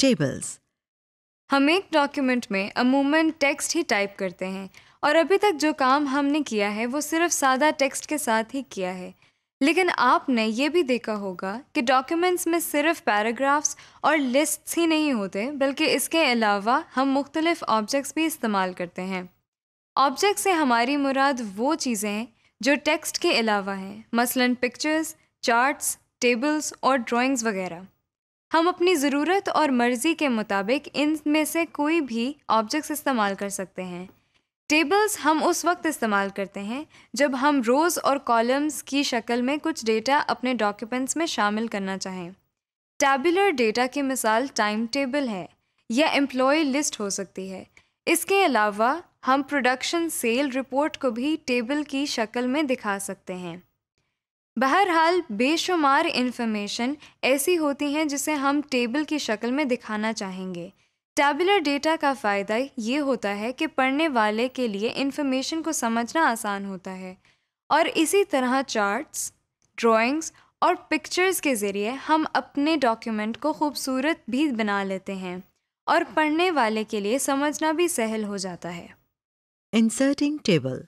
Tables हम एक document में अमूमन टेक्स्ट ही टाइप करते हैं और अभी तक जो काम हमने किया है वो सिर्फ सादा टेक्स्ट के साथ ही किया है लेकिन आपने ये भी देखा होगा कि डॉक्यूमेंट्स में सिर्फ पैराग्राफ्स और लिस्ट्स ही नहीं होते बल्कि इसके अलावा हम मुख्तलिफ ऑब्जेक्ट्स भी इस्तेमाल करते हैं ऑब्जेक्ट से हमारी मुराद वो चीज़ें हैं जो टेक्स्ट के अलावा हैं मसलन पिक्चर्स चार्ट्स टेबल्स और ड्राइंग्स वगैरह हम अपनी ज़रूरत और मर्ज़ी के मुताबिक इन में से कोई भी ऑब्जेक्ट्स इस्तेमाल कर सकते हैं टेबल्स हम उस वक्त इस्तेमाल करते हैं जब हम रोज़ और कॉलम्स की शक्ल में कुछ डेटा अपने डॉक्यूमेंट्स में शामिल करना चाहें टैबुलर डेटा की मिसाल टाइम टेबल है या एम्प्लॉय लिस्ट हो सकती है इसके अलावा हम प्रोडक्शन सेल रिपोर्ट को भी टेबल की शक्ल में दिखा सकते हैं बहरहाल बेशुमार इन्फॉर्मेशन ऐसी होती हैं जिसे हम टेबल की शक्ल में दिखाना चाहेंगे टैबुलर डेटा का फ़ायदा ये होता है कि पढ़ने वाले के लिए इन्फॉर्मेशन को समझना आसान होता है और इसी तरह चार्ट्स ड्राइंग्स और पिक्चर्स के ज़रिए हम अपने डॉक्यूमेंट को खूबसूरत भी बना लेते हैं और पढ़ने वाले के लिए समझना भी सहल हो जाता है इंसर्टिंग टेबल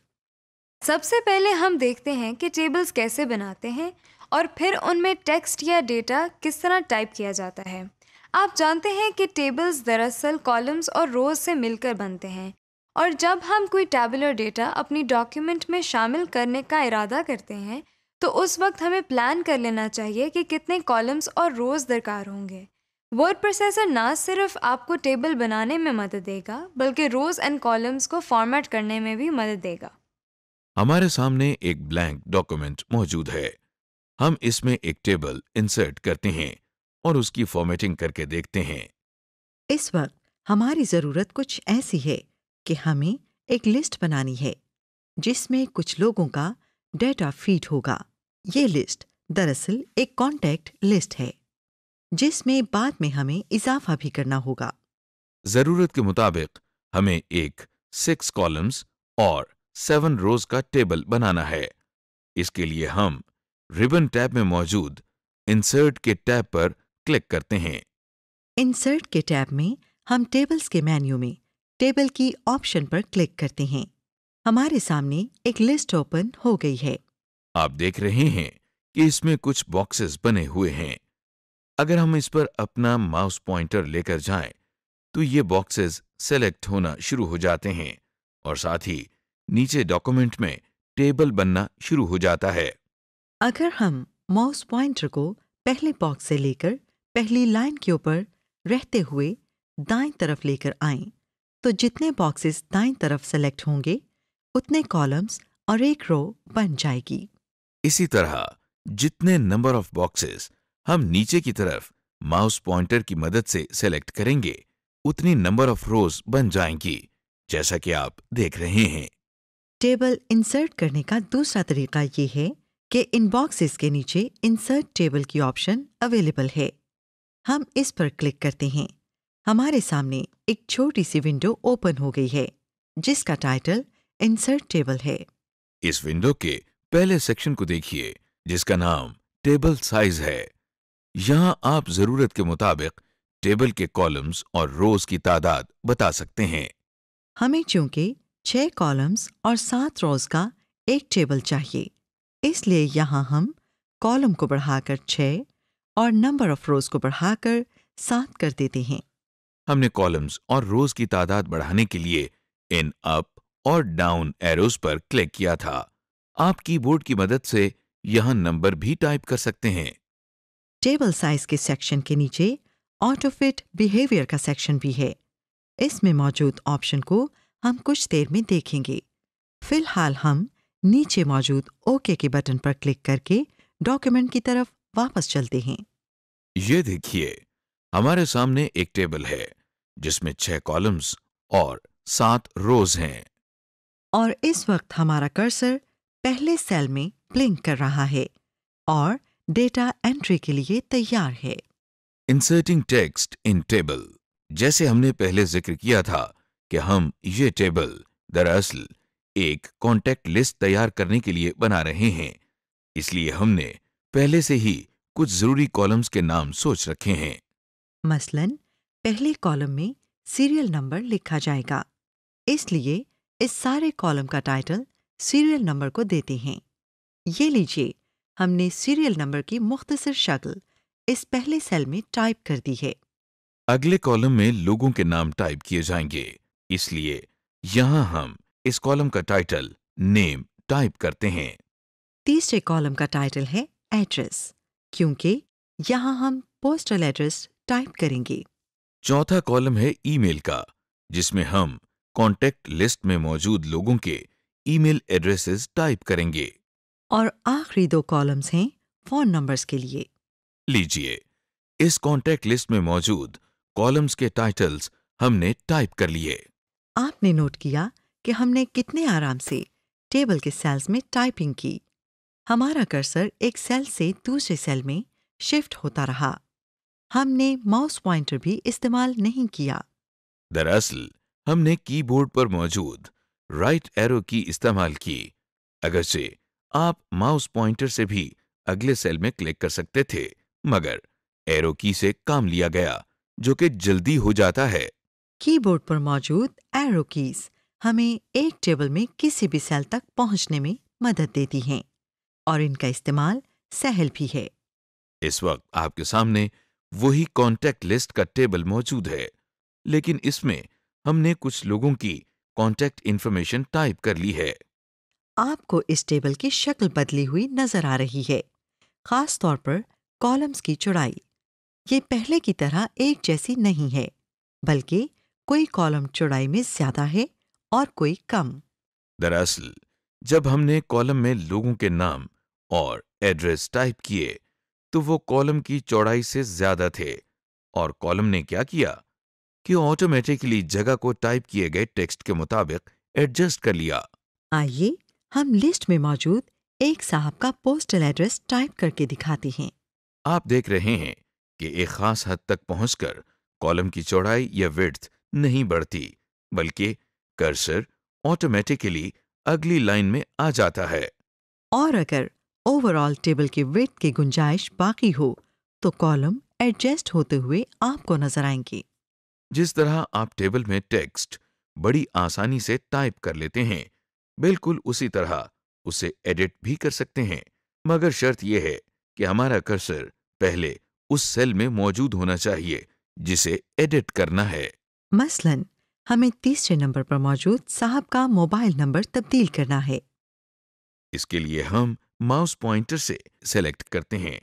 सबसे पहले हम देखते हैं कि टेबल्स कैसे बनाते हैं और फिर उनमें टेक्स्ट या डेटा किस तरह टाइप किया जाता है आप जानते हैं कि टेबल्स दरअसल कॉलम्स और रोज से मिलकर बनते हैं और जब हम कोई टेबुलर डेटा अपनी डॉक्यूमेंट में शामिल करने का इरादा करते हैं तो उस वक्त हमें प्लान कर लेना चाहिए कि कितने कॉलम्स और रोज़ दरकार होंगे वर्ड प्रोसेसर ना सिर्फ आपको टेबल बनाने में मदद देगा बल्कि रोज़ एंड कॉलम्स को फॉर्मेट करने में भी मदद देगा हमारे सामने एक ब्लैंक डॉक्यूमेंट मौजूद है हम इसमें एक टेबल इंसर्ट करते हैं और उसकी फॉर्मेटिंग करके देखते हैं इस वक्त हमारी ज़रूरत कुछ ऐसी है कि हमें एक लिस्ट बनानी है जिसमें कुछ लोगों का डेटा फीड होगा ये लिस्ट दरअसल एक कॉन्टैक्ट लिस्ट है जिसमें बाद में हमें इजाफा भी करना होगा जरूरत के मुताबिक हमें एक सिक्स कॉलम्स और सेवन रोज का टेबल बनाना है इसके लिए हम रिबन टैब में मौजूद इंसर्ट के टैब पर क्लिक करते हैं इंसर्ट के टैब में हम टेबल्स के मेन्यू में टेबल की ऑप्शन पर क्लिक करते हैं हमारे सामने एक लिस्ट ओपन हो गई है आप देख रहे हैं कि इसमें कुछ बॉक्सेस बने हुए हैं अगर हम इस पर अपना माउस पॉइंटर लेकर जाएं, तो ये बॉक्सेस सेलेक्ट होना शुरू हो जाते हैं और साथ ही नीचे डॉक्यूमेंट में टेबल बनना शुरू हो जाता है अगर हम माउस पॉइंटर को पहले बॉक्स से लेकर पहली लाइन के ऊपर रहते हुए दाएं तरफ लेकर आए तो जितने बॉक्सेस दाएं तरफ सेलेक्ट होंगे उतने कॉलम्स और एक रो बन जाएगी इसी तरह जितने नंबर ऑफ बॉक्सेस हम नीचे की तरफ माउस पॉइंटर की मदद से सेलेक्ट करेंगे उतनी नंबर ऑफ रोज बन जाएंगी जैसा कि आप देख रहे हैं टेबल इंसर्ट करने का दूसरा तरीका ये है कि इनबॉक्सेस के नीचे इंसर्ट टेबल की ऑप्शन अवेलेबल है हम इस पर क्लिक करते हैं हमारे सामने एक छोटी सी विंडो ओपन हो गई है जिसका टाइटल इंसर्ट टेबल है इस विंडो के पहले सेक्शन को देखिए जिसका नाम टेबल साइज है यहाँ आप जरूरत के मुताबिक टेबल के कॉलम्स और रोज की तादाद बता सकते हैं हमें चूंकि छह कॉलम्स और सात रोज का एक टेबल चाहिए इसलिए यहाँ हम कॉलम को बढ़ाकर छ और नंबर ऑफ रोज को बढ़ाकर सात कर देते हैं हमने कॉलम्स और रोज की तादाद बढ़ाने के लिए इन अप और डाउन एरोज पर क्लिक किया था आप कीबोर्ड की मदद से यहाँ नंबर भी टाइप कर सकते हैं टेबल साइज के सेक्शन के नीचे ऑटोफिट बिहेवियर का सेक्शन भी है इसमें मौजूद ऑप्शन को हम कुछ देर में देखेंगे फिलहाल हम नीचे मौजूद ओके के बटन पर क्लिक करके डॉक्यूमेंट की तरफ वापस चलते हैं ये देखिए हमारे सामने एक टेबल है जिसमें छह कॉलम्स और सात रोज हैं और इस वक्त हमारा कर्सर पहले सेल में ब्लिंक कर रहा है और डेटा एंट्री के लिए तैयार है इंसर्टिंग टेक्स्ट इन टेबल जैसे हमने पहले जिक्र किया था कि हम ये टेबल दरअसल एक कॉन्टैक्ट लिस्ट तैयार करने के लिए बना रहे हैं इसलिए हमने पहले से ही कुछ जरूरी कॉलम्स के नाम सोच रखे हैं मसलन पहले कॉलम में सीरियल नंबर लिखा जाएगा इसलिए इस सारे कॉलम का टाइटल सीरियल नंबर को देते हैं ये लीजिए हमने सीरियल नंबर की मुख्तसर शक्ल इस पहले सेल में टाइप कर दी है अगले कॉलम में लोगों के नाम टाइप किए जाएंगे इसलिए यहां हम इस कॉलम का टाइटल नेम टाइप करते हैं तीसरे कॉलम का टाइटल है एड्रेस क्योंकि यहां हम पोस्टल एड्रेस टाइप करेंगे चौथा कॉलम है ईमेल का जिसमें हम कॉन्टेक्ट लिस्ट में मौजूद लोगों के ईमेल एड्रेसेस टाइप करेंगे और आखिरी दो कॉलम्स हैं फोन नंबर्स के लिए लीजिए इस कॉन्टैक्ट लिस्ट में मौजूद कॉलम्स के टाइटल्स हमने टाइप कर लिए आपने नोट किया कि हमने कितने आराम से टेबल के सेल्स में टाइपिंग की हमारा कर्सर एक सेल से दूसरे सेल में शिफ्ट होता रहा हमने माउस पॉइंटर भी इस्तेमाल नहीं किया दरअसल हमने कीबोर्ड पर मौजूद राइट एरो की इस्तेमाल की से आप माउस पॉइंटर से भी अगले सेल में क्लिक कर सकते थे मगर एरो की से काम लिया गया जो कि जल्दी हो जाता है कीबोर्ड पर मौजूद एरो कीज हमें एक टेबल में किसी भी सेल तक पहुंचने में मदद देती हैं और इनका इस्तेमाल सहल भी है इस वक्त आपके सामने वही कॉन्टैक्ट लिस्ट का टेबल मौजूद है लेकिन इसमें हमने कुछ लोगों की कॉन्टैक्ट इन्फॉर्मेशन टाइप कर ली है आपको इस टेबल की शक्ल बदली हुई नजर आ रही है खास तौर पर कॉलम्स की चौड़ाई ये पहले की तरह एक जैसी नहीं है बल्कि कोई कॉलम चौड़ाई में ज्यादा है और कोई कम दरअसल जब हमने कॉलम में लोगों के नाम और एड्रेस टाइप किए तो वो कॉलम की चौड़ाई से ज्यादा थे और कॉलम ने क्या किया कि ऑटोमेटिकली जगह को टाइप किए गए टेक्स्ट के मुताबिक एडजस्ट कर लिया आइए हम लिस्ट में मौजूद एक साहब का पोस्टल एड्रेस टाइप करके दिखाते हैं आप देख रहे हैं कि एक खास हद तक पहुंचकर कॉलम की चौड़ाई या विड्थ नहीं बढ़ती बल्कि कर्सर ऑटोमेटिकली अगली लाइन में आ जाता है और अगर ओवरऑल टेबल के वेट की गुंजाइश बाकी हो तो कॉलम एडजस्ट होते हुए आपको नजर आएंगे जिस तरह आप टेबल में टेक्स्ट बड़ी आसानी से टाइप कर लेते हैं बिल्कुल उसी तरह उसे एडिट भी कर सकते हैं मगर शर्त यह है कि हमारा कर्सर पहले उस सेल में मौजूद होना चाहिए जिसे एडिट करना है मसलन हमें तीसरे नंबर पर मौजूद साहब का मोबाइल नंबर तब्दील करना है इसके लिए हम माउस पॉइंटर से सेलेक्ट करते हैं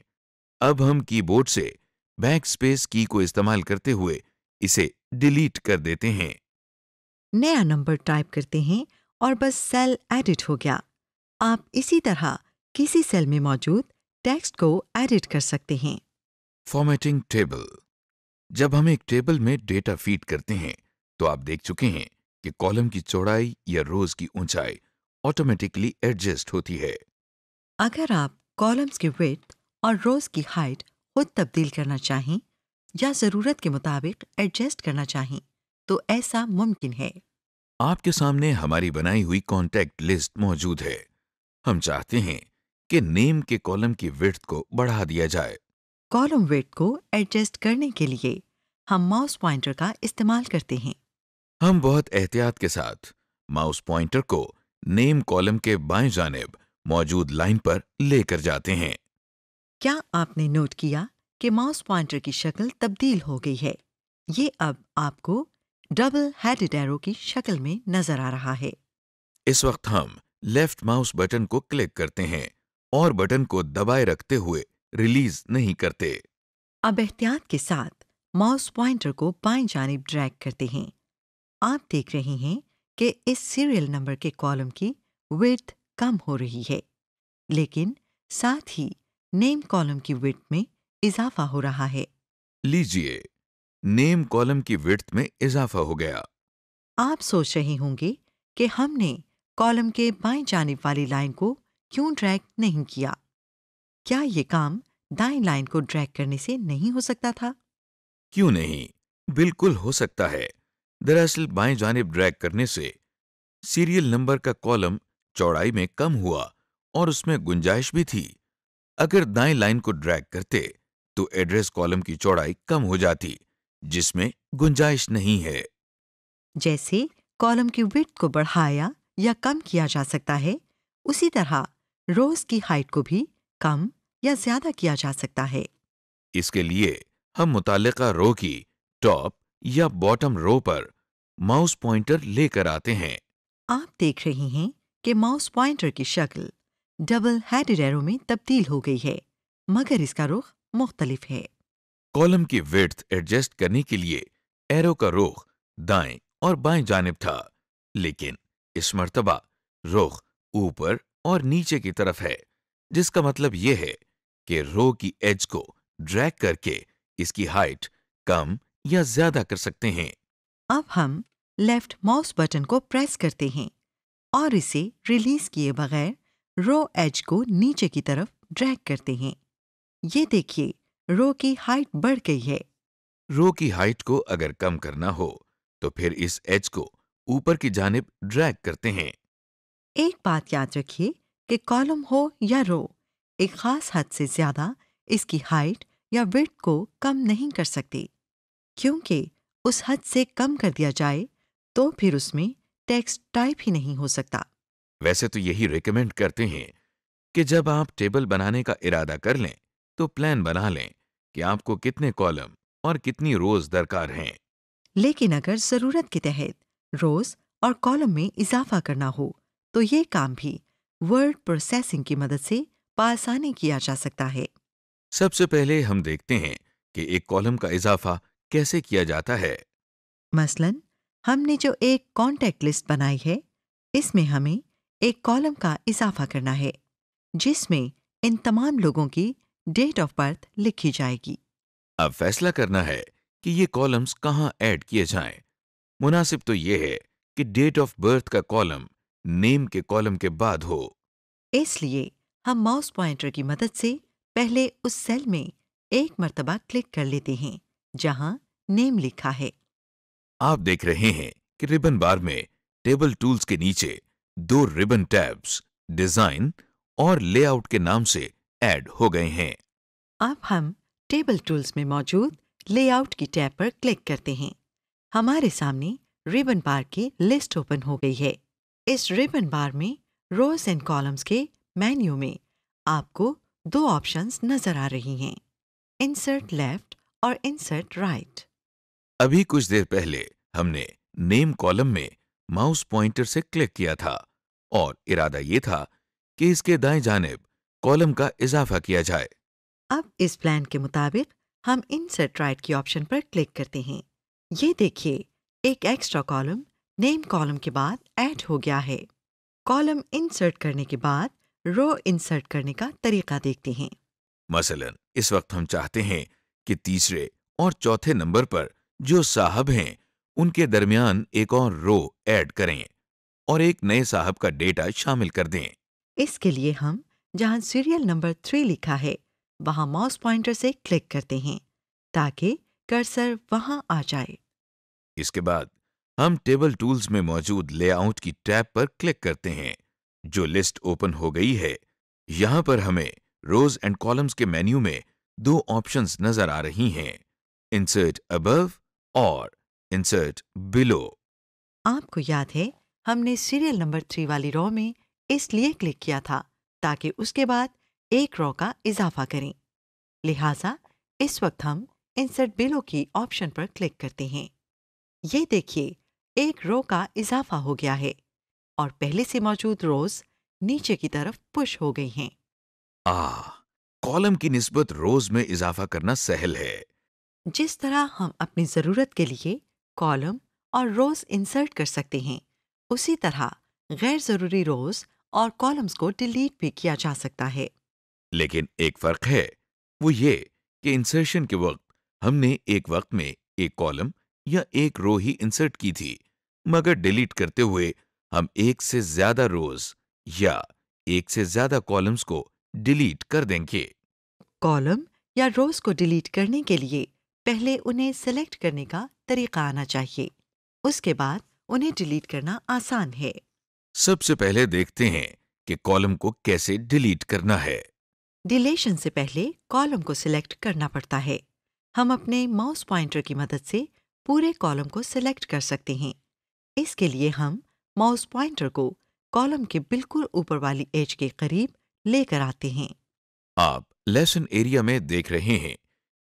अब हम कीबोर्ड से बैक स्पेस की को इस्तेमाल करते हुए इसे डिलीट कर देते हैं नया नंबर टाइप करते हैं और बस सेल एडिट हो गया आप इसी तरह किसी सेल में मौजूद टेक्स्ट को एडिट कर सकते हैं फॉर्मेटिंग टेबल जब हम एक टेबल में डेटा फीड करते हैं तो आप देख चुके हैं कि कॉलम की चौड़ाई या रोज की ऊंचाई ऑटोमेटिकली एडजस्ट होती है अगर आप कॉलम्स की विथ और रोज की हाइट खुद तब्दील करना चाहें या जरूरत के मुताबिक एडजस्ट करना चाहें तो ऐसा मुमकिन है आपके सामने हमारी बनाई हुई कॉन्टैक्ट लिस्ट मौजूद है हम चाहते हैं कि नेम के कॉलम की विर्थ को बढ़ा दिया जाए कॉलम वेट को एडजस्ट करने के लिए हम माउस पॉइंटर का इस्तेमाल करते हैं हम बहुत एहतियात के साथ माउस पॉइंटर को नेम कॉलम के बाएं जानब मौजूद लाइन पर लेकर जाते हैं क्या आपने नोट किया कि माउस पॉइंटर की शक्ल तब्दील हो गई है ये अब आपको डबल हेडेड एरो की शक्ल में नजर आ रहा है इस वक्त हम लेफ्ट माउस बटन को क्लिक करते हैं और बटन को दबाए रखते हुए रिलीज नहीं करते अब एहतियात के साथ माउस पॉइंटर को बाएं जानब ड्रैग करते हैं आप देख रहे हैं कि इस सीरियल नंबर के कॉलम की विर्थ कम हो रही है लेकिन साथ ही नेम कॉलम की विर्थ में इजाफा हो रहा है लीजिए नेम कॉलम की विर्थ में इजाफा हो गया आप सोच रहे होंगे कि हमने कॉलम के बाएं जानब वाली लाइन को क्यों ड्रैग नहीं किया क्या ये काम दाएं लाइन को ड्रैग करने से नहीं हो सकता था क्यों नहीं बिल्कुल हो सकता है दरअसल बाएं जानब ड्रैग करने से सीरियल नंबर का कॉलम चौड़ाई में कम हुआ और उसमें गुंजाइश भी थी अगर दाएं लाइन को ड्रैग करते तो एड्रेस कॉलम की चौड़ाई कम हो जाती जिसमें गुंजाइश नहीं है जैसे कॉलम की विथ को बढ़ाया या कम किया जा सकता है उसी तरह रोज की हाइट को भी कम या ज्यादा किया जा सकता है इसके लिए हम मुतल रो की टॉप या बॉटम रो पर माउस पॉइंटर लेकर आते हैं आप देख रहे हैं कि माउस पॉइंटर की शक्ल डबल हेडेड एरो में तब्दील हो गई है मगर इसका रुख मुख्तलिफ है कॉलम की विड्थ एडजस्ट करने के लिए एरो का रुख दाएं और बाएं जानब था लेकिन इस मरतबा रुख ऊपर और नीचे की तरफ है जिसका मतलब यह है कि रो की एज को ड्रैग करके इसकी हाइट कम या ज्यादा कर सकते हैं अब हम लेफ्ट माउस बटन को प्रेस करते हैं और इसे रिलीज किए बगैर रो एज को नीचे की तरफ ड्रैग करते हैं ये देखिए रो की हाइट बढ़ गई है रो की हाइट को अगर कम करना हो तो फिर इस एज को ऊपर की जानब ड्रैग करते हैं एक बात याद रखिए कि कॉलम हो या रो एक खास हद से ज्यादा इसकी हाइट या वेट को कम नहीं कर सकते क्योंकि उस हद से कम कर दिया जाए तो फिर उसमें टैक्स टाइप ही नहीं हो सकता वैसे तो यही रिकमेंड करते हैं कि जब आप टेबल बनाने का इरादा कर लें तो प्लान बना लें कि आपको कितने कॉलम और कितनी रोज दरकार हैं लेकिन अगर जरूरत के तहत रोज और कॉलम में इजाफा करना हो तो ये काम भी वर्ड प्रोसेसिंग की मदद से बासानी किया जा सकता है सबसे पहले हम देखते हैं कि एक कॉलम का इजाफा कैसे किया जाता है मसलन हमने जो एक कॉन्टैक्ट लिस्ट बनाई है इसमें हमें एक कॉलम का इजाफा करना है जिसमें इन तमाम लोगों की डेट ऑफ बर्थ लिखी जाएगी अब फैसला करना है कि ये कॉलम्स कहाँ ऐड किए जाएं। मुनासिब तो ये है कि डेट ऑफ बर्थ का कॉलम नेम के कॉलम के बाद हो इसलिए हम माउस पॉइंटर की मदद से पहले उस सेल में एक मर्तबा क्लिक कर लेते हैं जहां नेम लिखा है आप देख रहे हैं कि रिबन बार में टेबल टूल्स के नीचे दो रिबन टैब्स डिजाइन और लेआउट के नाम से ऐड हो गए हैं अब हम टेबल टूल्स में मौजूद लेआउट की टैब पर क्लिक करते हैं हमारे सामने रिबन बार की लिस्ट ओपन हो गई है इस रिबन बार में रोज एंड कॉलम्स के मेन्यू में आपको दो ऑप्शंस नजर आ रही हैं इंसर्ट लेफ्ट और इंसर्ट राइट अभी कुछ देर पहले हमने नेम कॉलम में माउस पॉइंटर से क्लिक किया था और इरादा ये था कि इसके दाएं जानेब कॉलम का इजाफा किया जाए अब इस प्लान के मुताबिक हम इंसर्ट राइट की ऑप्शन पर क्लिक करते हैं ये देखिए एक एक्स्ट्रा कॉलम नेम कॉलम के बाद ऐड हो गया है कॉलम इंसर्ट करने के बाद रो इंसर्ट करने का तरीका देखते हैं मसलन इस वक्त हम चाहते हैं कि तीसरे और चौथे नंबर पर जो साहब हैं उनके दरमियान एक और रो ऐड करें और एक नए साहब का डेटा शामिल कर दें इसके लिए हम जहां सीरियल नंबर थ्री लिखा है वहां माउस पॉइंटर से क्लिक करते हैं ताकि कर्सर वहां आ जाए इसके बाद हम टेबल टूल्स में मौजूद लेआउट की टैब पर क्लिक करते हैं जो लिस्ट ओपन हो गई है यहां पर हमें रोज एंड कॉलम्स के मेन्यू में दो ऑप्शंस नजर आ रही हैं इंसर्ट अबव और इंसर्ट बिलो आपको याद है हमने सीरियल नंबर थ्री वाली रॉ में इसलिए क्लिक किया था ताकि उसके बाद एक रॉ का इजाफा करें लिहाजा इस वक्त हम इंसर्ट बिलो की ऑप्शन पर क्लिक करते हैं ये देखिए एक रो का इजाफा हो गया है और पहले से मौजूद रोज नीचे की तरफ पुश हो गई हैं आ कॉलम की निस्बत रोज में इजाफा करना सहल है जिस तरह हम अपनी जरूरत के लिए कॉलम और रोज इंसर्ट कर सकते हैं उसी तरह गैर जरूरी रोज और कॉलम्स को डिलीट भी किया जा सकता है लेकिन एक फर्क है वो ये कि इंसर्शन के वक्त हमने एक वक्त में एक कॉलम या एक रो ही इंसर्ट की थी मगर डिलीट करते हुए हम एक से ज्यादा रोज या एक से ज्यादा कॉलम्स को डिलीट कर देंगे कॉलम या रोज को डिलीट करने के लिए पहले उन्हें सेलेक्ट करने का तरीका आना चाहिए उसके बाद उन्हें डिलीट करना आसान है सबसे पहले देखते हैं कि कॉलम को कैसे डिलीट करना है डिलेशन से पहले कॉलम को सिलेक्ट करना पड़ता है हम अपने माउस पॉइंटर की मदद से पूरे कॉलम को सिलेक्ट कर सकते हैं इसके लिए हम माउस पॉइंटर को कॉलम के बिल्कुल ऊपर वाली एज के करीब लेकर आते हैं आप लेसन एरिया में देख रहे हैं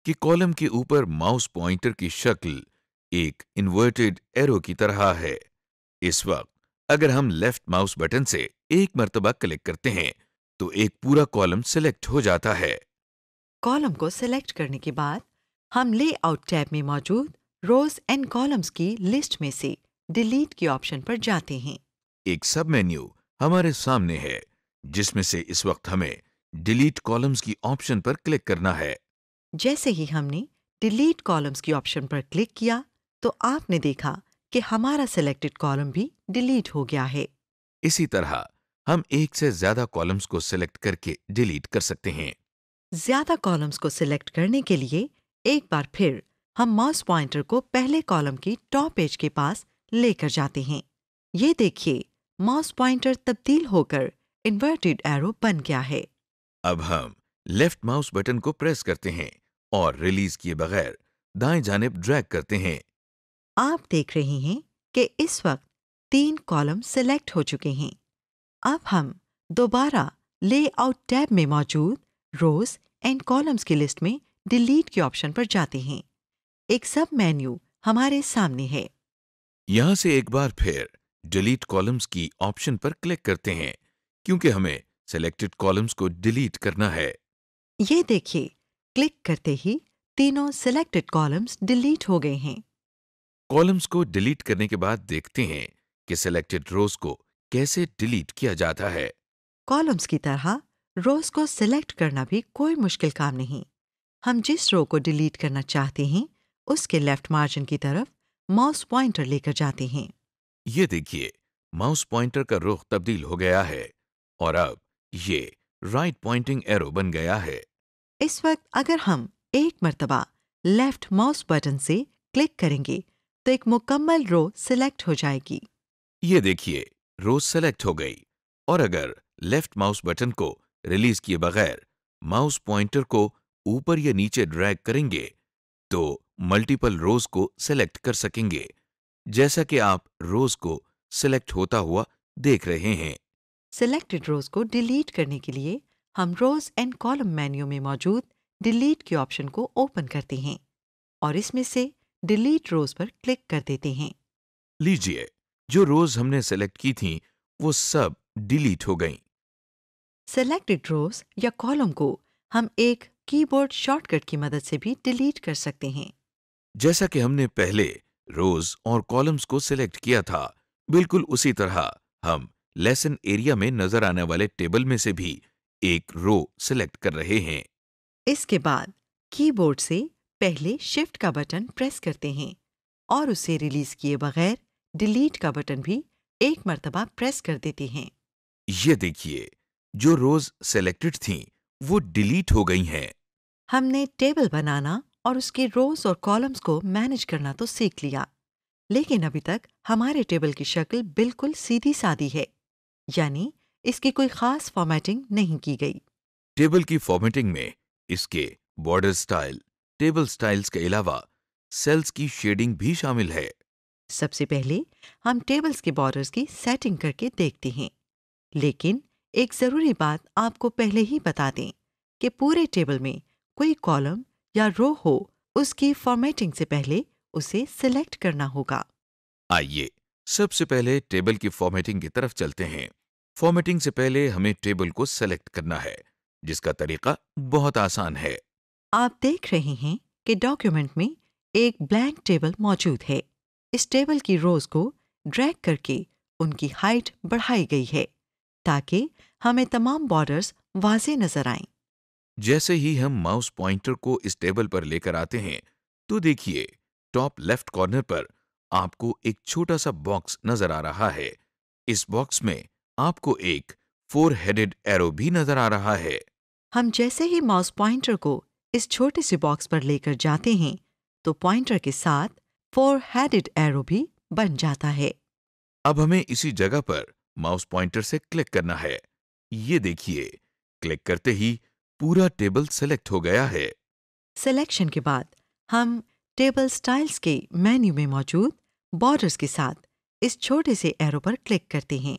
कि कॉलम के ऊपर माउस पॉइंटर की शक्ल एक इन्वर्टेड एरो की तरह है इस वक्त अगर हम लेफ्ट माउस बटन से एक मरतबा क्लिक करते हैं तो एक पूरा कॉलम सिलेक्ट हो जाता है कॉलम को सिलेक्ट करने के बाद हम लेआउट टैब में मौजूद रोज एंड कॉलम्स की लिस्ट में से डिलीट के ऑप्शन पर जाते हैं एक सब मेन्यू हमारे सामने है जिसमें से इस वक्त हमें डिलीट कॉलम्स की ऑप्शन पर क्लिक करना है जैसे ही हमने डिलीट कॉलम्स की ऑप्शन पर क्लिक किया तो आपने देखा कि हमारा सिलेक्टेड कॉलम भी डिलीट हो गया है इसी तरह हम एक से ज्यादा कॉलम्स को सिलेक्ट करके डिलीट कर सकते हैं ज्यादा कॉलम्स को सिलेक्ट करने के लिए एक बार फिर हम माउस पॉइंटर को पहले कॉलम की टॉप पेज के पास लेकर जाते हैं ये देखिए माउस पॉइंटर तब्दील होकर इन्वर्टेड एरो बन गया है अब हम लेफ्ट माउस बटन को प्रेस करते हैं और रिलीज किए बगैर दाएं जानब ड्रैग करते हैं आप देख रहे हैं कि इस वक्त तीन कॉलम सिलेक्ट हो चुके हैं अब हम दोबारा लेआउट टैब में मौजूद रोज एंड कॉलम्स की लिस्ट में डिलीट के ऑप्शन पर जाते हैं एक सब मेन्यू हमारे सामने है यहां से एक बार फिर डिलीट कॉलम्स की ऑप्शन पर क्लिक करते हैं क्योंकि हमें सेलेक्टेड कॉलम्स को डिलीट करना है ये देखिए क्लिक करते ही तीनों सिलेक्टेड कॉलम्स डिलीट हो गए हैं कॉलम्स को डिलीट करने के बाद देखते हैं कि सिलेक्टेड रोज को कैसे डिलीट किया जाता है कॉलम्स की तरह रोज को सिलेक्ट करना भी कोई मुश्किल काम नहीं हम जिस रो को डिलीट करना चाहते हैं उसके लेफ्ट मार्जिन की तरफ माउस पॉइंटर लेकर जाते हैं ये देखिए माउस पॉइंटर का रुख तब्दील हो गया है और अब ये राइट पॉइंटिंग एरो बन गया है इस वक्त अगर हम एक मरतबा लेफ्ट माउस बटन से क्लिक करेंगे तो एक मुकम्मल रो सिलेक्ट हो जाएगी ये देखिए रो सेलेक्ट हो गई और अगर लेफ्ट माउस बटन को रिलीज किए बगैर माउस पॉइंटर को ऊपर या नीचे ड्रैग करेंगे तो मल्टीपल रोज को सिलेक्ट कर सकेंगे जैसा कि आप रोज को सिलेक्ट होता हुआ देख रहे हैं सिलेक्टेड रोज को डिलीट करने के लिए हम रोज एंड कॉलम मेन्यू में मौजूद डिलीट के ऑप्शन को ओपन करते हैं और इसमें से डिलीट रोज पर क्लिक कर देते हैं लीजिए जो रोज हमने सेलेक्ट की थी वो सब डिलीट हो गई सेलेक्टेड रोज या कॉलम को हम एक कीबोर्ड शॉर्टकट की मदद से भी डिलीट कर सकते हैं जैसा कि हमने पहले रोज और कॉलम्स को सिलेक्ट किया था बिल्कुल उसी तरह हम लेसन एरिया में नजर आने वाले टेबल में से भी एक रो सिलेक्ट कर रहे हैं इसके बाद कीबोर्ड से पहले शिफ्ट का बटन प्रेस करते हैं और उसे रिलीज किए बगैर डिलीट का बटन भी एक मरतबा प्रेस कर देते हैं ये देखिए जो रोज सेलेक्टेड थी वो डिलीट हो गई हैं। हमने टेबल बनाना और उसके रोज और कॉलम्स को मैनेज करना तो सीख लिया लेकिन अभी तक हमारे टेबल की शक्ल बिल्कुल सीधी सादी है यानी इसकी कोई खास फॉर्मेटिंग नहीं की गई टेबल की फॉर्मेटिंग में इसके बॉर्डर स्टाइल टेबल स्टाइल्स के अलावा सेल्स की शेडिंग भी शामिल है सबसे पहले हम टेबल्स के बॉर्डर्स की सेटिंग करके देखते हैं लेकिन एक जरूरी बात आपको पहले ही बता दें कि पूरे टेबल में कोई कॉलम या रो हो उसकी फॉर्मेटिंग से पहले उसे सिलेक्ट करना होगा आइए सबसे पहले टेबल की फॉर्मेटिंग की तरफ चलते हैं फॉर्मेटिंग से पहले हमें टेबल को सेलेक्ट करना है जिसका तरीका बहुत आसान है आप देख रहे हैं कि डॉक्यूमेंट में एक ब्लैंक टेबल मौजूद है इस टेबल की रोज को ड्रैग करके उनकी हाइट बढ़ाई गई है ताकि हमें तमाम बॉर्डर्स वाजे नजर आएं। जैसे ही हम माउस पॉइंटर को इस टेबल पर लेकर आते हैं तो देखिए टॉप लेफ्ट कॉर्नर पर आपको एक छोटा सा बॉक्स नजर आ रहा है इस बॉक्स में आपको एक फोर हेडेड एरो भी नजर आ रहा है हम जैसे ही माउस पॉइंटर को इस छोटे से बॉक्स पर लेकर जाते हैं तो पॉइंटर के साथ फोर हेडेड एरो भी बन जाता है अब हमें इसी जगह पर माउस पॉइंटर से क्लिक करना है ये देखिए क्लिक करते ही पूरा टेबल सेलेक्ट हो गया है सिलेक्शन के बाद हम टेबल स्टाइल्स के मेन्यू में मौजूद बॉर्डर्स के साथ इस छोटे से एरो पर क्लिक करते हैं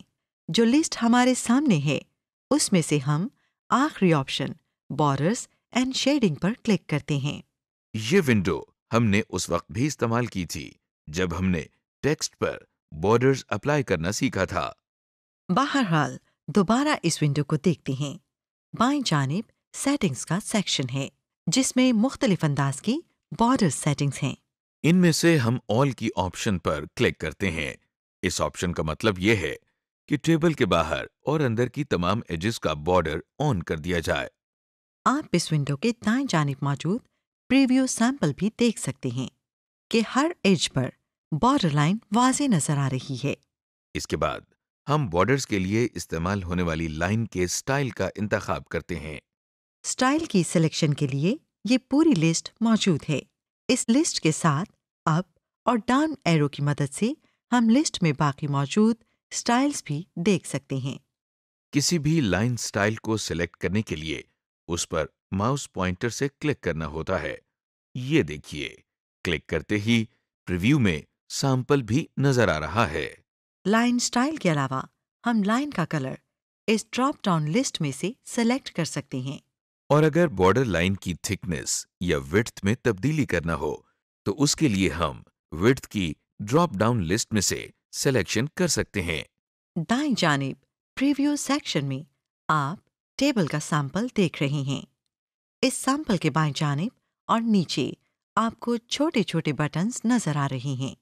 जो लिस्ट हमारे सामने है उसमें से हम आखिरी ऑप्शन बॉर्डर्स एंड शेडिंग पर क्लिक करते हैं ये विंडो हमने उस वक्त भी इस्तेमाल की थी जब हमने टेक्स्ट पर बॉर्डर्स अप्लाई करना सीखा था बहरहाल दोबारा इस विंडो को देखते हैं बाई जानब सेटिंग्स का सेक्शन है जिसमें मुख्तलिफ अंदाज की बॉर्डर सेटिंग्स हैं इनमें से हम ऑल की ऑप्शन पर क्लिक करते हैं इस ऑप्शन का मतलब यह है कि टेबल के बाहर और अंदर की तमाम एजेस का बॉर्डर ऑन कर दिया जाए आप इस विंडो के दाएं जानब मौजूद प्रीव्यू सैंपल भी देख सकते हैं कि हर एज पर बॉर्डर लाइन वाजे नजर आ रही है इसके बाद हम बॉर्डर्स के लिए इस्तेमाल होने वाली लाइन के स्टाइल का इंतखब करते हैं स्टाइल की सिलेक्शन के लिए ये पूरी लिस्ट मौजूद है इस लिस्ट के साथ अप और डाउन एरो की मदद से हम लिस्ट में बाकी मौजूद स्टाइल्स भी देख सकते हैं किसी भी लाइन स्टाइल को सिलेक्ट करने के लिए उस पर माउस पॉइंटर से क्लिक करना होता है ये देखिए क्लिक करते ही प्रीव्यू में सैंपल भी नजर आ रहा है लाइन स्टाइल के अलावा हम लाइन का कलर इस ड्रॉप डाउन लिस्ट में से सेलेक्ट कर सकते हैं और अगर बॉर्डर लाइन की थिकनेस या विड्थ में तब्दीली करना हो तो उसके लिए हम विड्थ की ड्रॉप डाउन लिस्ट में से सिलेक्शन कर सकते हैं दाएं जानेब प्रीव्यू सेक्शन में आप टेबल का सैंपल देख रहे हैं इस सैंपल के बाएं जानेब और नीचे आपको छोटे छोटे बटन्स नजर आ रहे हैं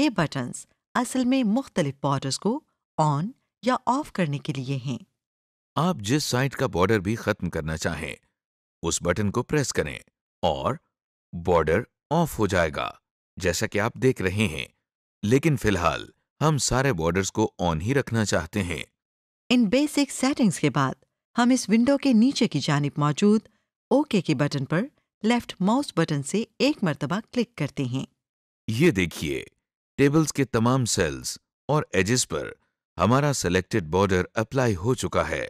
ये बटन्स असल में मुख्तलिफ बॉर्डर्स को ऑन या ऑफ करने के लिए हैं आप जिस साइट का बॉर्डर भी खत्म करना चाहें उस बटन को प्रेस करें और बॉर्डर ऑफ हो जाएगा जैसा कि आप देख रहे हैं लेकिन फिलहाल हम सारे बॉर्डर्स को ऑन ही रखना चाहते हैं इन बेसिक सेटिंग्स के बाद हम इस विंडो के नीचे की जानब मौजूद ओके के बटन पर लेफ्ट माउस बटन से एक मरतबा क्लिक करते हैं ये देखिए टेबल्स के तमाम सेल्स और एजेस पर हमारा सेलेक्टेड बॉर्डर अप्लाई हो चुका है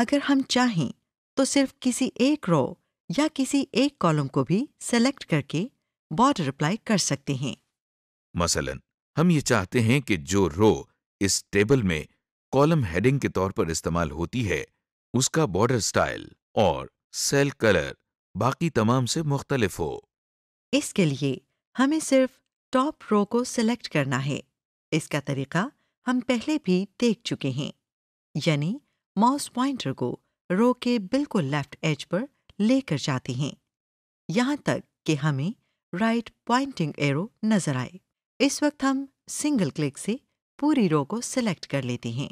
अगर हम चाहें तो सिर्फ किसी एक रो या किसी एक कॉलम को भी सेलेक्ट करके बॉर्डर अप्लाई कर सकते हैं मसलन हम ये चाहते हैं कि जो रो इस टेबल में कॉलम हेडिंग के तौर पर इस्तेमाल होती है उसका बॉर्डर स्टाइल और सेल कलर बाकी तमाम से मुख्तलिफ हो इसके लिए हमें सिर्फ टॉप रो को सेलेक्ट करना है इसका तरीका हम पहले भी देख चुके हैं यानी माउस पॉइंटर को रो के बिल्कुल लेफ्ट एज पर लेकर जाते हैं यहाँ तक कि हमें राइट पॉइंटिंग एरो नजर आए इस वक्त हम सिंगल क्लिक से पूरी रो को सिलेक्ट कर लेते हैं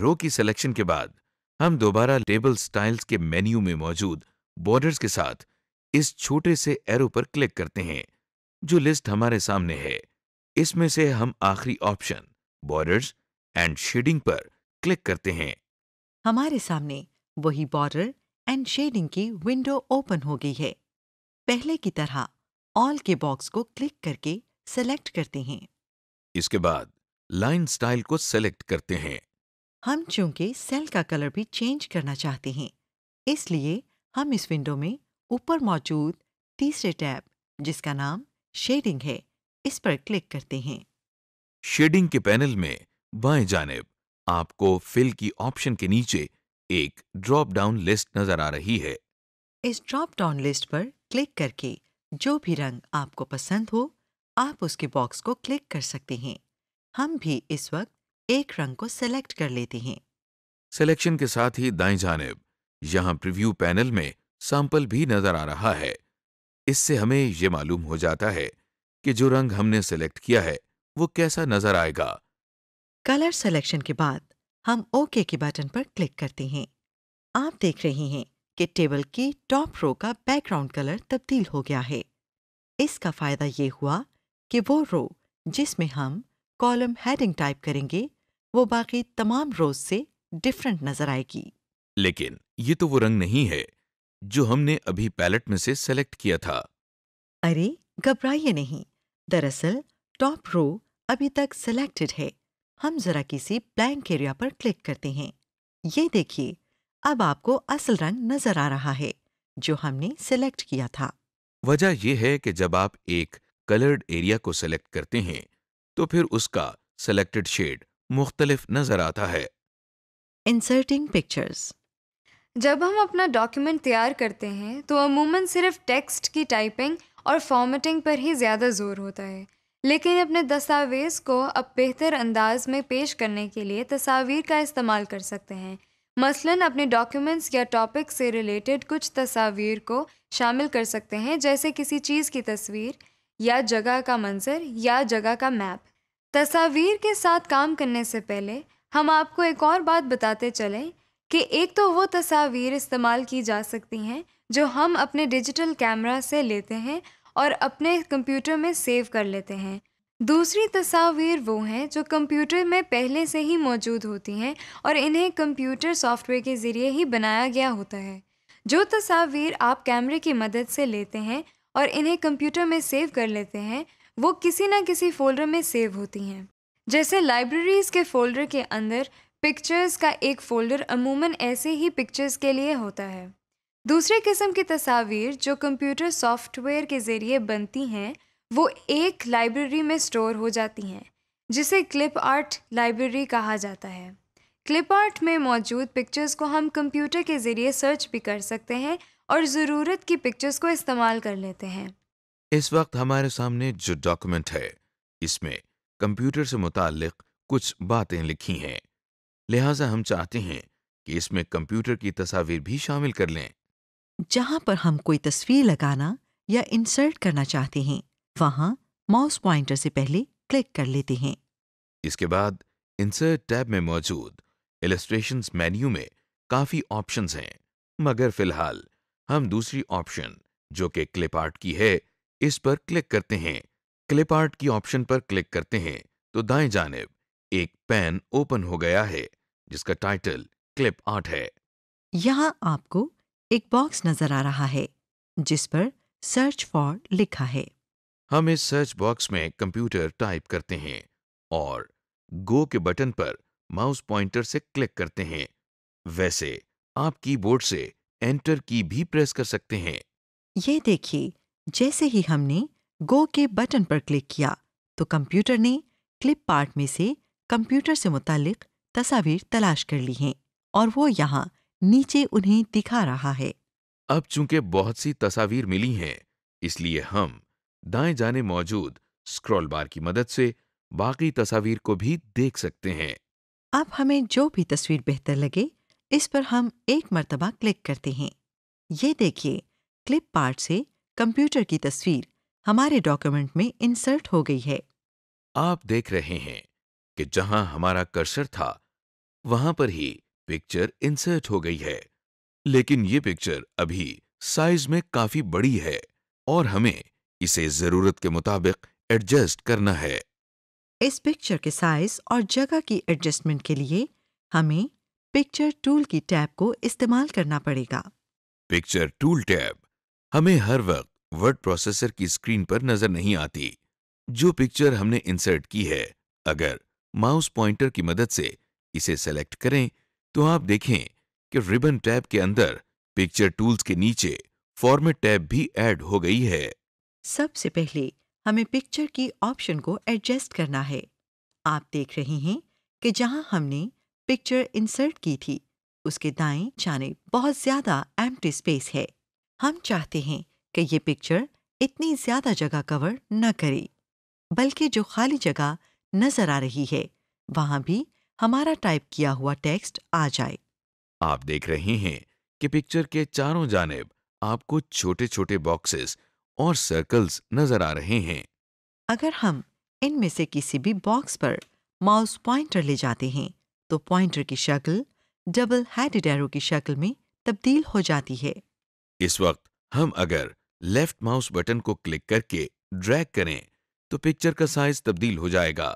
रो की सिलेक्शन के बाद हम दोबारा टेबल स्टाइल्स के मेन्यू में मौजूद बॉर्डर्स के साथ इस छोटे से एरो पर क्लिक करते हैं जो लिस्ट हमारे सामने है इसमें से हम आखिरी ऑप्शन बॉर्डर्स एंड शेडिंग पर क्लिक करते हैं हमारे सामने वही बॉर्डर एंड शेडिंग की विंडो ओपन हो गई है पहले की तरह ऑल के बॉक्स को क्लिक करके सेलेक्ट करते हैं इसके बाद लाइन स्टाइल को सेलेक्ट करते हैं हम चूंकि सेल का कलर भी चेंज करना चाहते हैं इसलिए हम इस विंडो में ऊपर मौजूद तीसरे टैब जिसका नाम शेडिंग है इस पर क्लिक करते हैं शेडिंग के पैनल में बाएं जानेब आपको फिल की ऑप्शन के नीचे एक ड्रॉप डाउन लिस्ट नजर आ रही है इस ड्रॉप डाउन लिस्ट पर क्लिक करके जो भी रंग आपको पसंद हो आप उसके बॉक्स को क्लिक कर सकते हैं हम भी इस वक्त एक रंग को सेलेक्ट कर लेते हैं सिलेक्शन के साथ ही दाएं जानब यहाँ प्रिव्यू पैनल में सैंपल भी नजर आ रहा है इससे हमें ये मालूम हो जाता है कि जो रंग हमने सेलेक्ट किया है वो कैसा नजर आएगा कलर सेलेक्शन के बाद हम ओके के बटन पर क्लिक करते हैं आप देख रहे हैं कि टेबल की टॉप रो का बैकग्राउंड कलर तब्दील हो गया है इसका फायदा ये हुआ कि वो रो जिसमें हम कॉलम हेडिंग टाइप करेंगे वो बाकी तमाम रोज से डिफरेंट नजर आएगी लेकिन ये तो वो रंग नहीं है जो हमने अभी पैलेट में से सेलेक्ट किया था अरे घबराइए नहीं दरअसल टॉप रो अभी तक सेलेक्टेड है हम जरा किसी ब्लैंक एरिया पर क्लिक करते हैं ये देखिए अब आपको असल रंग नजर आ रहा है जो हमने सिलेक्ट किया था वजह यह है कि जब आप एक कलर्ड एरिया को सिलेक्ट करते हैं तो फिर उसका सिलेक्टेड शेड मुख्तलिफ नजर आता है इंसर्टिंग पिक्चर्स जब हम अपना डॉक्यूमेंट तैयार करते हैं तो अमूमन सिर्फ टेक्स्ट की टाइपिंग और फॉर्मेटिंग पर ही ज़्यादा जोर होता है लेकिन अपने दस्तावेज़ को अब बेहतर अंदाज में पेश करने के लिए तस्वीर का इस्तेमाल कर सकते हैं मसलन अपने डॉक्यूमेंट्स या टॉपिक से रिलेटेड कुछ तस्वीर को शामिल कर सकते हैं जैसे किसी चीज़ की तस्वीर या जगह का मंजर या जगह का मैप तस्वीर के साथ काम करने से पहले हम आपको एक और बात बताते चलें कि एक तो वो तस्वीर इस्तेमाल की जा सकती हैं जो हम अपने डिजिटल कैमरा से लेते हैं और अपने कंप्यूटर में सेव कर लेते हैं दूसरी तस्वीर वो हैं जो कंप्यूटर में पहले से ही मौजूद होती हैं और इन्हें कंप्यूटर सॉफ्टवेयर के ज़रिए ही बनाया गया होता है जो तस्वीर आप कैमरे की मदद से लेते हैं और इन्हें कंप्यूटर में सेव कर लेते हैं वो किसी न किसी फोल्डर में सेव होती हैं जैसे लाइब्रेरीज़ के फोल्डर के अंदर पिक्चर्स का एक फ़ोल्डर अमूमन ऐसे ही पिक्चर्स के लिए होता है दूसरे किस्म की तस्वीर जो कंप्यूटर सॉफ्टवेयर के ज़रिए बनती हैं वो एक लाइब्रेरी में स्टोर हो जाती हैं जिसे क्लिप आर्ट लाइब्रेरी कहा जाता है क्लिप आर्ट में मौजूद पिक्चर्स को हम कंप्यूटर के ज़रिए सर्च भी कर सकते हैं और ज़रूरत की पिक्चर्स को इस्तेमाल कर लेते हैं इस वक्त हमारे सामने जो डॉक्यूमेंट है इसमें कंप्यूटर से मुतक कुछ बातें लिखी हैं लिहाजा हम चाहते हैं कि इसमें कंप्यूटर की तस्वीर भी शामिल कर लें जहाँ पर हम कोई तस्वीर लगाना या इंसर्ट करना चाहते हैं वहाँ माउस पॉइंटर से पहले क्लिक कर लेते हैं इसके बाद इंसर्ट टैब में मौजूद इलेस्ट्रेशन मेन्यू में काफ़ी ऑप्शंस हैं मगर फिलहाल हम दूसरी ऑप्शन जो कि क्लिप आर्ट की है इस पर क्लिक करते हैं क्लिप आर्ट की ऑप्शन पर क्लिक करते हैं तो दाएं जानब एक पैन ओपन हो गया है जिसका टाइटल क्लिप आर्ट है यहाँ आपको एक बॉक्स नजर आ रहा है जिस पर सर्च फॉर लिखा है हम इस सर्च बॉक्स में कंप्यूटर टाइप करते हैं और गो के बटन पर माउस पॉइंटर से क्लिक करते हैं वैसे आप कीबोर्ड से एंटर की भी प्रेस कर सकते हैं ये देखिए जैसे ही हमने गो के बटन पर क्लिक किया तो कंप्यूटर ने क्लिप पार्ट में से कंप्यूटर से मुतालिक तस्वीर तलाश कर ली हैं और वो यहाँ नीचे उन्हें दिखा रहा है अब चूंकि बहुत सी तस्वीर मिली हैं इसलिए हम दाएं जाने मौजूद स्क्रॉल बार की मदद से बाकी तस्वीर को भी देख सकते हैं अब हमें जो भी तस्वीर बेहतर लगे इस पर हम एक मरतबा क्लिक करते हैं ये देखिए क्लिप पार्ट से कंप्यूटर की तस्वीर हमारे डॉक्यूमेंट में इंसर्ट हो गई है आप देख रहे हैं कि जहां हमारा कर्सर था वहां पर ही पिक्चर इंसर्ट हो गई है लेकिन ये पिक्चर अभी साइज में काफी बड़ी है और हमें इसे जरूरत के मुताबिक एडजस्ट करना है इस पिक्चर के साइज और जगह की एडजस्टमेंट के लिए हमें पिक्चर टूल की टैब को इस्तेमाल करना पड़ेगा पिक्चर टूल टैब हमें हर वक्त वर्ड प्रोसेसर की स्क्रीन पर नजर नहीं आती जो पिक्चर हमने इंसर्ट की है अगर माउस पॉइंटर की मदद से इसे सेलेक्ट करें तो आप देखें कि रिबन टैब के अंदर पिक्चर टूल्स के नीचे फॉर्मेट टैब भी ऐड हो गई है सबसे पहले हमें पिक्चर की ऑप्शन को एडजस्ट करना है आप देख रहे हैं कि जहां हमने पिक्चर इंसर्ट की थी उसके दाएं जाने बहुत ज्यादा एम्प्टी स्पेस है हम चाहते हैं कि ये पिक्चर इतनी ज्यादा जगह कवर न करे बल्कि जो खाली जगह नजर आ रही है वहां भी हमारा टाइप किया हुआ टेक्स्ट आ जाए आप देख रहे हैं कि पिक्चर के चारों जानब आपको छोटे छोटे बॉक्सेस और सर्कल्स नजर आ रहे हैं अगर हम इनमें से किसी भी बॉक्स पर माउस पॉइंटर ले जाते हैं तो पॉइंटर की शक्ल डबल हेडेड एरो की शक्ल में तब्दील हो जाती है इस वक्त हम अगर लेफ्ट माउस बटन को क्लिक करके ड्रैग करें तो पिक्चर का साइज तब्दील हो जाएगा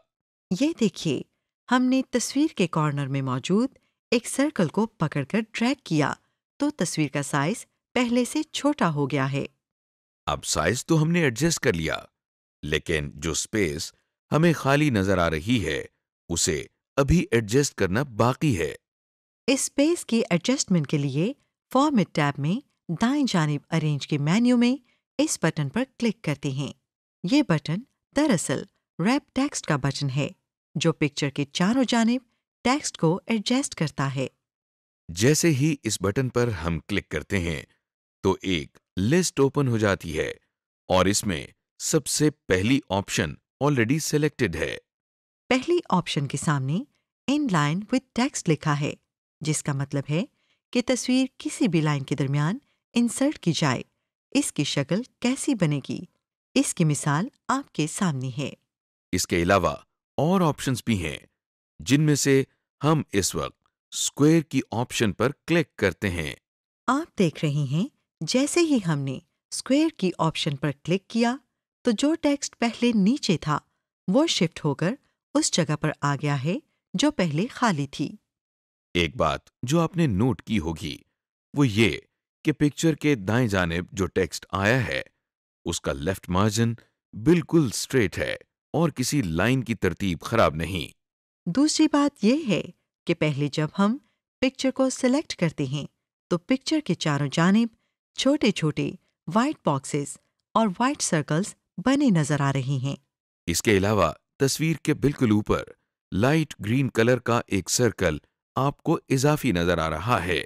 ये देखिए हमने तस्वीर के कॉर्नर में मौजूद एक सर्कल को पकड़कर ड्रैग किया तो तस्वीर का साइज पहले से छोटा हो गया है अब साइज तो हमने एडजस्ट कर लिया लेकिन जो स्पेस हमें खाली नजर आ रही है उसे अभी एडजस्ट करना बाकी है इस स्पेस की एडजस्टमेंट के लिए फॉर्मेट टैब में दाएं जानब अरेंज के मेन्यू में इस बटन पर क्लिक करते हैं ये बटन दरअसल रैप टेक्स्ट का बटन है जो पिक्चर के चारों जानब टेक्स्ट को एडजस्ट करता है जैसे ही इस बटन पर हम क्लिक करते हैं तो एक लिस्ट ओपन हो जाती है और इसमें सबसे पहली ऑप्शन ऑलरेडी सिलेक्टेड है पहली ऑप्शन के सामने इन लाइन विद टेक्स्ट लिखा है जिसका मतलब है कि तस्वीर किसी भी लाइन के दरमियान इंसर्ट की जाए इसकी शक्ल कैसी बनेगी इसकी मिसाल आपके सामने है इसके अलावा और ऑप्शंस भी हैं जिनमें से हम इस वक्त स्क्वेयर की ऑप्शन पर क्लिक करते हैं आप देख रहे हैं जैसे ही हमने स्क्वेयर की ऑप्शन पर क्लिक किया तो जो टेक्स्ट पहले नीचे था वो शिफ्ट होकर उस जगह पर आ गया है जो पहले खाली थी एक बात जो आपने नोट की होगी वो ये कि पिक्चर के दाएं जानेब जो टेक्स्ट आया है उसका लेफ्ट मार्जिन बिल्कुल स्ट्रेट है और किसी लाइन की तरतीब खराब नहीं दूसरी बात यह है कि पहले जब हम पिक्चर को सिलेक्ट करते हैं तो पिक्चर के चारों जानब छोटे छोटे वाइट बॉक्सेस और वाइट सर्कल्स बने नजर आ रहे हैं इसके अलावा तस्वीर के बिल्कुल ऊपर लाइट ग्रीन कलर का एक सर्कल आपको इजाफी नजर आ रहा है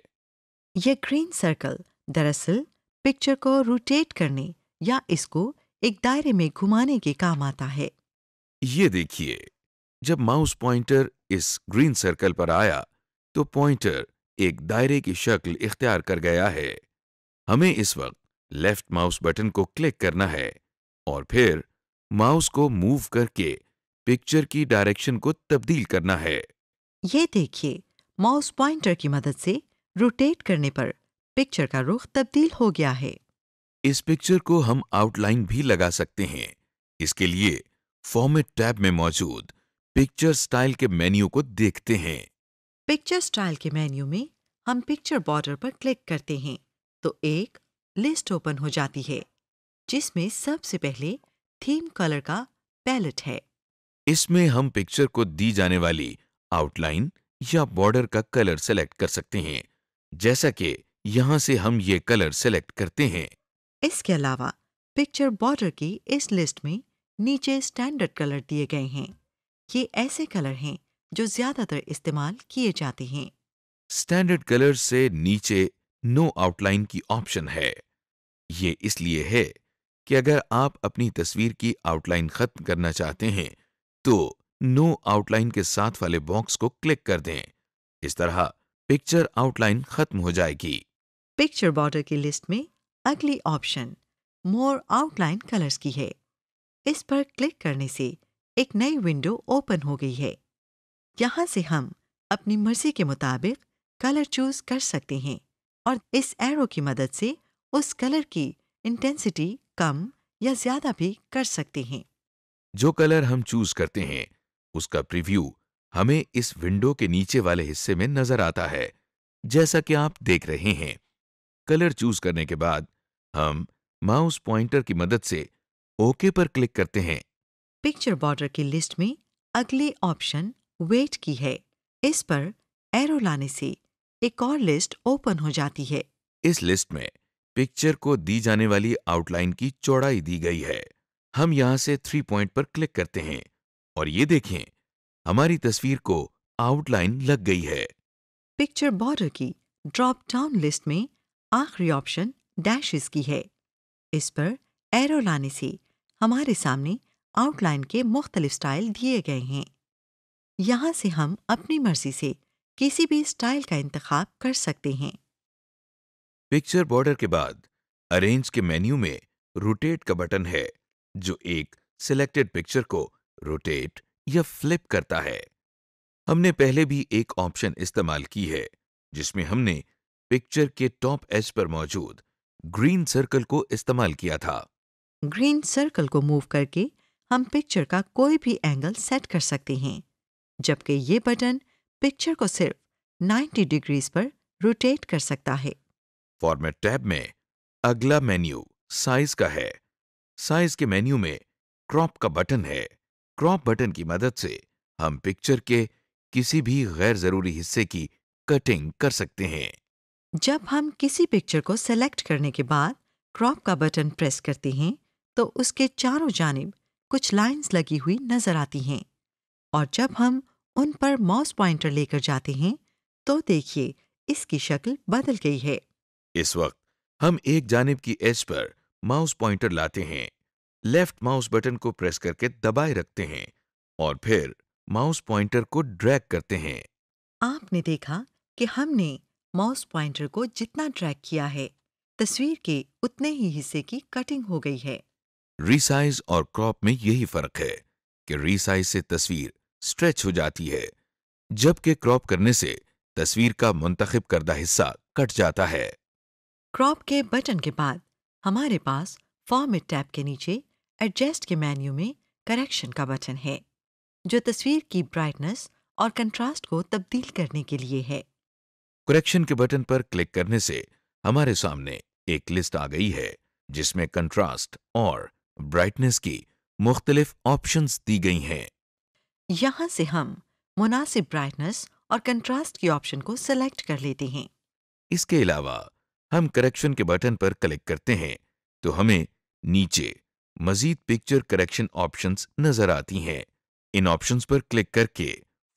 यह ग्रीन सर्कल दरअसल पिक्चर को रोटेट करने या इसको एक दायरे में घुमाने के काम आता है ये देखिए जब माउस पॉइंटर इस ग्रीन सर्कल पर आया तो पॉइंटर एक दायरे की शक्ल इख्तियार कर गया है हमें इस वक्त लेफ्ट माउस बटन को क्लिक करना है और फिर माउस को मूव करके पिक्चर की डायरेक्शन को तब्दील करना है ये देखिए माउस पॉइंटर की मदद से रोटेट करने पर पिक्चर का रुख तब्दील हो गया है इस पिक्चर को हम आउटलाइन भी लगा सकते हैं इसके लिए फॉर्मेट टैब में मौजूद पिक्चर स्टाइल के मेन्यू को देखते हैं पिक्चर स्टाइल के मेन्यू में हम पिक्चर बॉर्डर पर क्लिक करते हैं तो एक लिस्ट ओपन हो जाती है जिसमें सबसे पहले थीम कलर का पैलेट है इसमें हम पिक्चर को दी जाने वाली आउटलाइन या बॉर्डर का कलर सेलेक्ट कर सकते हैं जैसा कि यहाँ से हम ये कलर सेलेक्ट करते हैं इसके अलावा पिक्चर बॉर्डर की इस लिस्ट में नीचे स्टैंडर्ड कलर दिए गए हैं ये ऐसे कलर हैं जो ज्यादातर इस्तेमाल किए जाते हैं स्टैंडर्ड कलर से नीचे नो आउटलाइन की ऑप्शन है ये इसलिए है कि अगर आप अपनी तस्वीर की आउटलाइन खत्म करना चाहते हैं तो नो आउटलाइन के साथ वाले बॉक्स को क्लिक कर दें इस तरह पिक्चर आउटलाइन खत्म हो जाएगी पिक्चर बॉर्डर की लिस्ट में अगली ऑप्शन मोर आउटलाइन कलर्स की है इस पर क्लिक करने से एक नई विंडो ओपन हो गई है यहाँ से हम अपनी मर्जी के मुताबिक कलर चूज कर सकते हैं और इस एरो की मदद से उस कलर की इंटेंसिटी कम या ज्यादा भी कर सकते हैं जो कलर हम चूज करते हैं उसका प्रीव्यू हमें इस विंडो के नीचे वाले हिस्से में नजर आता है जैसा कि आप देख रहे हैं कलर चूज करने के बाद हम माउस पॉइंटर की मदद से ओके पर क्लिक करते हैं पिक्चर बॉर्डर की लिस्ट में अगले ऑप्शन वेट की है इस पर एरो लाने से एक और लिस्ट ओपन हो जाती है इस लिस्ट में पिक्चर को दी जाने वाली आउटलाइन की चौड़ाई दी गई है हम यहां से थ्री पॉइंट पर क्लिक करते हैं और ये देखें हमारी तस्वीर को आउटलाइन लग गई है पिक्चर बॉर्डर की ड्रॉप डाउन लिस्ट में आखिरी ऑप्शन डैशेस की है इस पर एरो लाने से हमारे सामने आउटलाइन के मुख्तलिफ स्टाइल दिए गए हैं यहाँ से हम अपनी मर्जी से किसी भी स्टाइल का इंतखब कर सकते हैं पिक्चर बॉर्डर के बाद अरेंज के मेन्यू में रोटेट का बटन है जो एक सिलेक्टेड पिक्चर को रोटेट या फ्लिप करता है हमने पहले भी एक ऑप्शन इस्तेमाल की है जिसमें हमने पिक्चर के टॉप एज पर मौजूद ग्रीन सर्कल को इस्तेमाल किया था ग्रीन सर्कल को मूव करके हम पिक्चर का कोई भी एंगल सेट कर सकते हैं जबकि ये बटन पिक्चर को सिर्फ 90 डिग्रीज पर रोटेट कर सकता है फॉर्मेट टैब में अगला मेन्यू साइज का है साइज के मेन्यू में क्रॉप का बटन है क्रॉप बटन की मदद से हम पिक्चर के किसी भी गैर जरूरी हिस्से की कटिंग कर सकते हैं जब हम किसी पिक्चर को सेलेक्ट करने के बाद क्रॉप का बटन प्रेस करते हैं तो उसके चारों जानब कुछ लाइंस लगी हुई नज़र आती हैं और जब हम उन पर माउस पॉइंटर लेकर जाते हैं तो देखिए इसकी शक्ल बदल गई है इस वक्त हम एक जानब की एज पर माउस पॉइंटर लाते हैं लेफ्ट माउस बटन को प्रेस करके दबाए रखते हैं और फिर माउस पॉइंटर को ड्रैग करते हैं आपने देखा कि हमने माउस पॉइंटर को जितना ड्रैग किया है तस्वीर के उतने ही हिस्से की कटिंग हो गई है रीसाइज और क्रॉप में यही फर्क है कि रीसाइज से तस्वीर स्ट्रेच हो जाती है जबकि क्रॉप करने से तस्वीर का मुंतखब करदा हिस्सा कट जाता है क्रॉप के बटन के बाद हमारे पास फॉर्मेट टैब के नीचे एडजस्ट के मेन्यू में करेक्शन का बटन है जो तस्वीर की ब्राइटनेस और कंट्रास्ट को तब्दील करने के लिए है करेक्शन के बटन पर क्लिक करने से हमारे सामने एक लिस्ट आ गई है जिसमें कंट्रास्ट और ब्राइटनेस की मुख्तलिफ ऑप्शन दी गई हैं यहाँ से हम मुनासिब ब्राइटनेस और कंट्रास्ट की ऑप्शन को सेलेक्ट कर लेते हैं इसके अलावा हम करेक्शन के बटन पर क्लिक करते हैं तो हमें नीचे मजीद पिक्चर करेक्शन ऑप्शंस नजर आती हैं इन ऑप्शंस पर क्लिक करके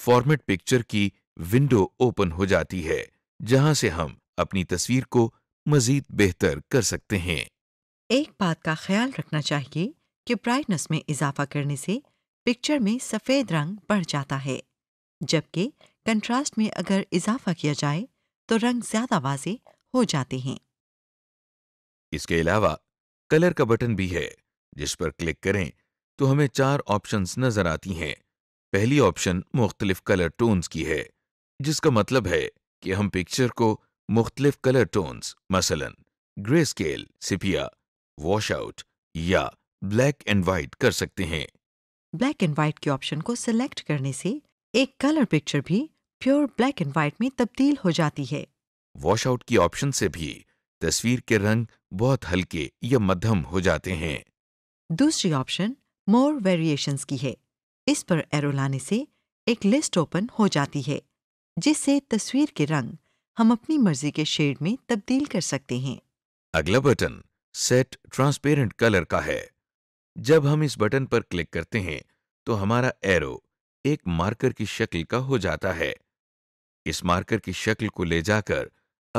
फॉर्मेट पिक्चर की विंडो ओपन हो जाती है जहां से हम अपनी तस्वीर को मजीद बेहतर कर सकते हैं एक बात का ख्याल रखना चाहिए कि ब्राइटनेस में इजाफा करने से पिक्चर में सफ़ेद रंग बढ़ जाता है जबकि कंट्रास्ट में अगर इजाफा किया जाए तो रंग ज्यादा वाजे हो जाते हैं इसके अलावा कलर का बटन भी है जिस पर क्लिक करें तो हमें चार ऑप्शंस नजर आती हैं पहली ऑप्शन मुख्तलिफ कलर टोन्स की है जिसका मतलब है कि हम पिक्चर को मुख्तलिफ कलर टोन्स मसलन grey scale sepia wash out या ब्लैक एंड वाइट कर सकते हैं ब्लैक एंड वाइट के ऑप्शन को सिलेक्ट करने से एक कलर पिक्चर भी प्योर ब्लैक एंड वाइट में तब्दील हो जाती है वॉश आउट की ऑप्शन से भी तस्वीर के रंग बहुत हल्के या मध्यम हो जाते हैं दूसरी ऑप्शन मोर वेरिएशंस की है इस पर एरो लाने से एक लिस्ट ओपन हो जाती है जिससे तस्वीर के रंग हम अपनी मर्जी के शेड में तब्दील कर सकते हैं अगला बटन सेट ट्रांसपेरेंट कलर का है जब हम इस बटन पर क्लिक करते हैं तो हमारा एरो एक मार्कर की शक्ल का हो जाता है इस मार्कर की शक्ल को ले जाकर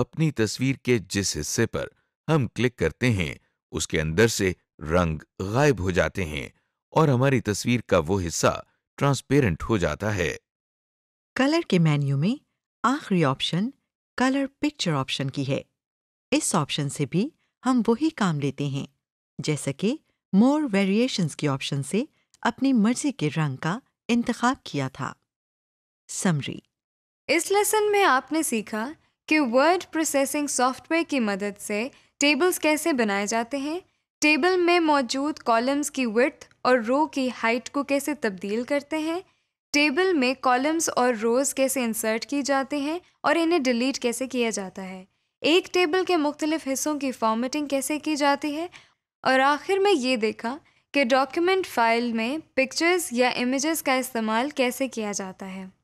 अपनी तस्वीर के जिस हिस्से पर हम क्लिक करते हैं उसके अंदर से रंग गायब हो जाते हैं और हमारी तस्वीर का वो हिस्सा ट्रांसपेरेंट हो जाता है कलर के मेन्यू में आखिरी ऑप्शन कलर पिक्चर ऑप्शन की है इस ऑप्शन से भी हम वही काम लेते हैं जैसा कि मोर वेरिएशंस के ऑप्शन से अपनी मर्जी के रंग का इंतखब किया था समरी इस लेसन में आपने सीखा कि वर्ड प्रोसेसिंग सॉफ्टवेयर की मदद से टेबल्स कैसे बनाए जाते हैं टेबल में मौजूद कॉलम्स की वर्थ और रो की हाइट को कैसे तब्दील करते हैं टेबल में कॉलम्स और रोज कैसे इंसर्ट की जाते हैं और इन्हें डिलीट कैसे किया जाता है एक टेबल के मुख्तलिफ हिस्सों की फॉर्मेटिंग कैसे की जाती है और आखिर में ये देखा कि डॉक्यूमेंट फाइल में पिक्चर्स या इमेजेस का इस्तेमाल कैसे किया जाता है